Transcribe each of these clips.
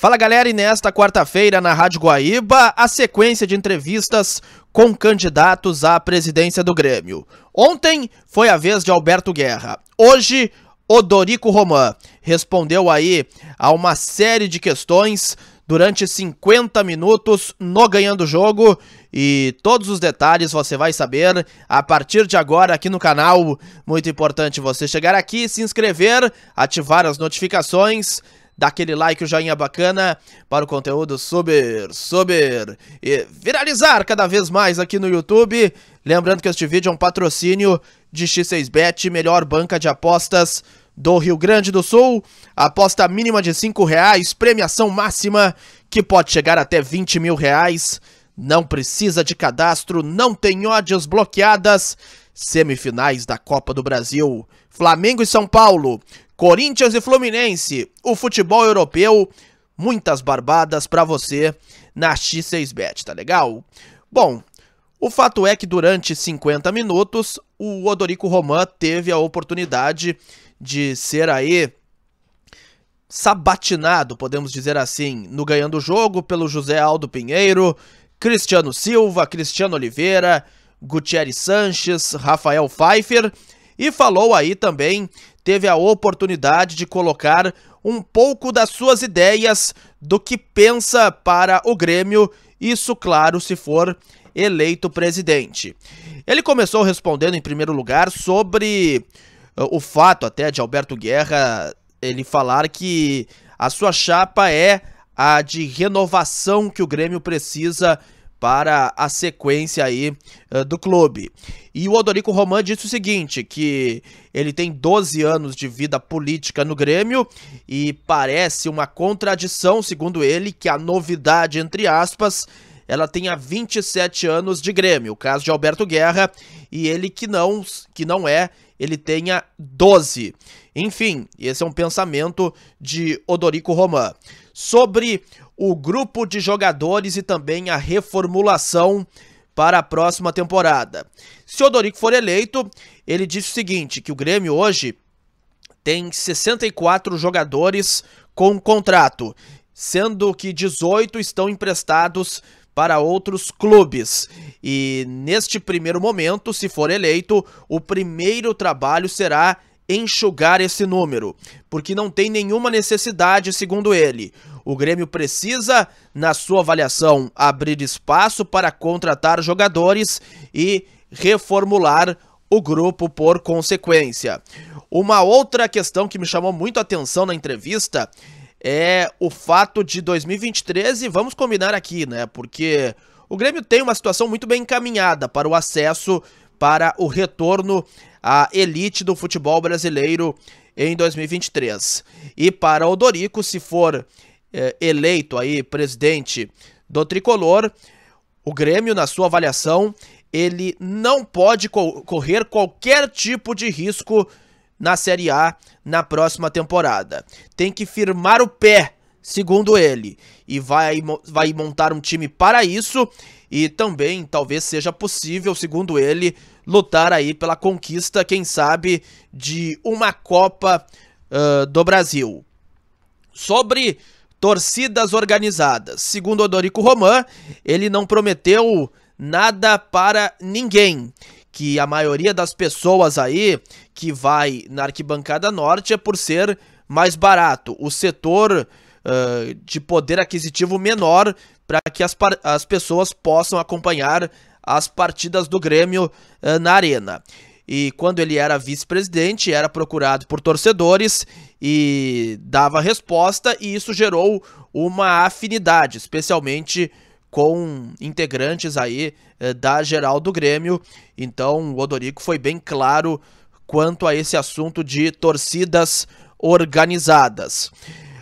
Fala galera, e nesta quarta-feira na Rádio Guaíba, a sequência de entrevistas com candidatos à presidência do Grêmio. Ontem foi a vez de Alberto Guerra. Hoje, Odorico Roman respondeu aí a uma série de questões durante 50 minutos no Ganhando Jogo e todos os detalhes você vai saber a partir de agora aqui no canal. Muito importante você chegar aqui, se inscrever, ativar as notificações dá aquele like, o um joinha bacana para o conteúdo subir, subir e viralizar cada vez mais aqui no YouTube. Lembrando que este vídeo é um patrocínio de X6Bet, melhor banca de apostas do Rio Grande do Sul. Aposta mínima de 5 reais, premiação máxima que pode chegar até 20 mil reais. Não precisa de cadastro, não tem ódios bloqueadas. Semifinais da Copa do Brasil. Flamengo e São Paulo. Corinthians e Fluminense, o futebol europeu, muitas barbadas para você na X6Bet, tá legal? Bom, o fato é que durante 50 minutos o Odorico Roman teve a oportunidade de ser aí sabatinado, podemos dizer assim, no ganhando o jogo pelo José Aldo Pinheiro, Cristiano Silva, Cristiano Oliveira, Gutierrez Sanches, Rafael Pfeiffer e falou aí também teve a oportunidade de colocar um pouco das suas ideias do que pensa para o Grêmio, isso, claro, se for eleito presidente. Ele começou respondendo, em primeiro lugar, sobre uh, o fato até de Alberto Guerra ele falar que a sua chapa é a de renovação que o Grêmio precisa para a sequência aí uh, do clube. E o Odorico Roman disse o seguinte, que ele tem 12 anos de vida política no Grêmio e parece uma contradição, segundo ele, que a novidade, entre aspas, ela tenha 27 anos de Grêmio, o caso de Alberto Guerra, e ele que não, que não é, ele tenha 12. Enfim, esse é um pensamento de Odorico Roman. Sobre o grupo de jogadores e também a reformulação para a próxima temporada. Se o Dorico for eleito, ele disse o seguinte, que o Grêmio hoje tem 64 jogadores com contrato, sendo que 18 estão emprestados para outros clubes. E neste primeiro momento, se for eleito, o primeiro trabalho será enxugar esse número, porque não tem nenhuma necessidade, segundo ele. O Grêmio precisa, na sua avaliação, abrir espaço para contratar jogadores e reformular o grupo por consequência. Uma outra questão que me chamou muito a atenção na entrevista é o fato de 2023, e vamos combinar aqui, né? Porque o Grêmio tem uma situação muito bem encaminhada para o acesso para o retorno à elite do futebol brasileiro em 2023. E para o Dorico, se for é, eleito aí presidente do tricolor, o Grêmio, na sua avaliação, ele não pode co correr qualquer tipo de risco na Série A na próxima temporada. Tem que firmar o pé, segundo ele, e vai, vai montar um time para isso e também talvez seja possível, segundo ele, lutar aí pela conquista, quem sabe, de uma Copa uh, do Brasil. Sobre torcidas organizadas, segundo Odorico Roman, ele não prometeu nada para ninguém. Que a maioria das pessoas aí que vai na arquibancada norte é por ser mais barato. O setor uh, de poder aquisitivo menor para que as, as pessoas possam acompanhar as partidas do Grêmio uh, na Arena. E quando ele era vice-presidente, era procurado por torcedores e dava resposta, e isso gerou uma afinidade, especialmente com integrantes aí uh, da geral do Grêmio. Então, o Odorico foi bem claro quanto a esse assunto de torcidas organizadas.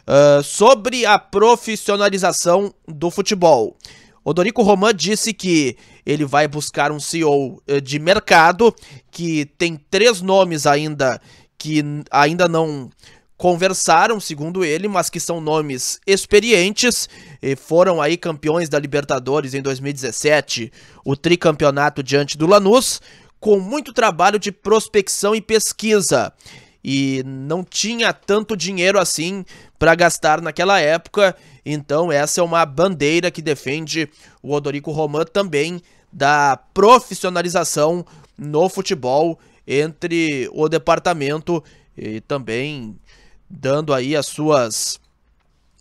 Ah, sobre a profissionalização do futebol. Odorico Roman disse que ele vai buscar um CEO eh, de mercado, que tem três nomes ainda que ainda não conversaram, segundo ele, mas que são nomes experientes, e foram aí campeões da Libertadores em 2017, o tricampeonato diante do Lanús, com muito trabalho de prospecção e pesquisa e não tinha tanto dinheiro assim para gastar naquela época. Então essa é uma bandeira que defende o Odorico Romã também da profissionalização no futebol entre o departamento e também dando aí as suas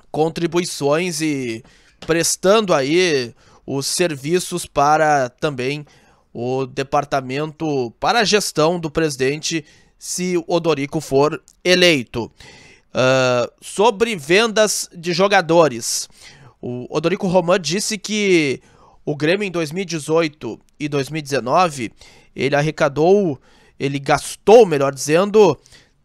contribuições e prestando aí os serviços para também o departamento para a gestão do presidente se o Odorico for eleito. Uh, sobre vendas de jogadores, o Odorico Roman disse que o Grêmio em 2018 e 2019 ele arrecadou, ele gastou, melhor dizendo,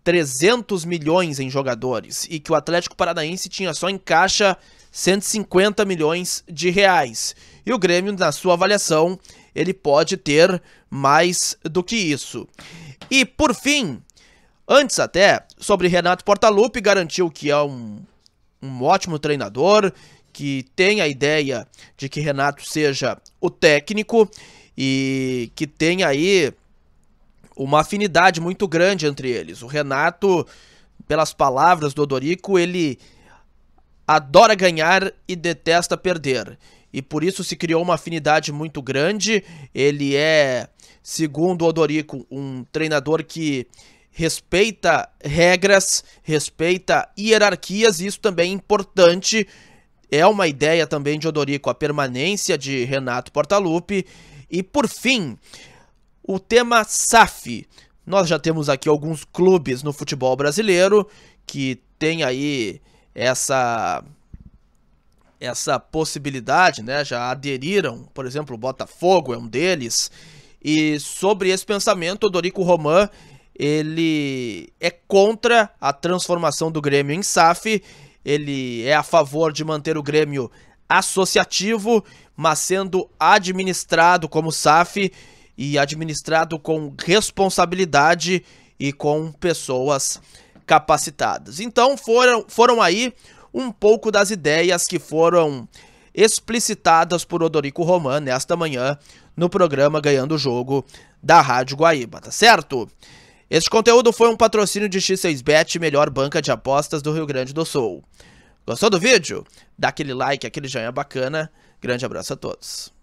300 milhões em jogadores e que o Atlético Paranaense tinha só em caixa 150 milhões de reais. E o Grêmio, na sua avaliação, ele pode ter mais do que isso. E por fim, antes até, sobre Renato Portaluppi, garantiu que é um, um ótimo treinador, que tem a ideia de que Renato seja o técnico e que tem aí uma afinidade muito grande entre eles. O Renato, pelas palavras do Odorico, ele adora ganhar e detesta perder e por isso se criou uma afinidade muito grande. Ele é, segundo o Odorico, um treinador que respeita regras, respeita hierarquias, e isso também é importante. É uma ideia também de Odorico, a permanência de Renato Portaluppi. E por fim, o tema SAF. Nós já temos aqui alguns clubes no futebol brasileiro que tem aí essa essa possibilidade, né? Já aderiram, por exemplo, o Botafogo é um deles. E sobre esse pensamento, Dorico Roman, ele é contra a transformação do Grêmio em SAF, ele é a favor de manter o Grêmio associativo, mas sendo administrado como SAF e administrado com responsabilidade e com pessoas capacitadas. Então foram, foram aí um pouco das ideias que foram explicitadas por Odorico Roman nesta manhã no programa Ganhando o Jogo da Rádio Guaíba, tá certo? Este conteúdo foi um patrocínio de X6Bet, melhor banca de apostas do Rio Grande do Sul. Gostou do vídeo? Dá aquele like, aquele joinha bacana. Grande abraço a todos.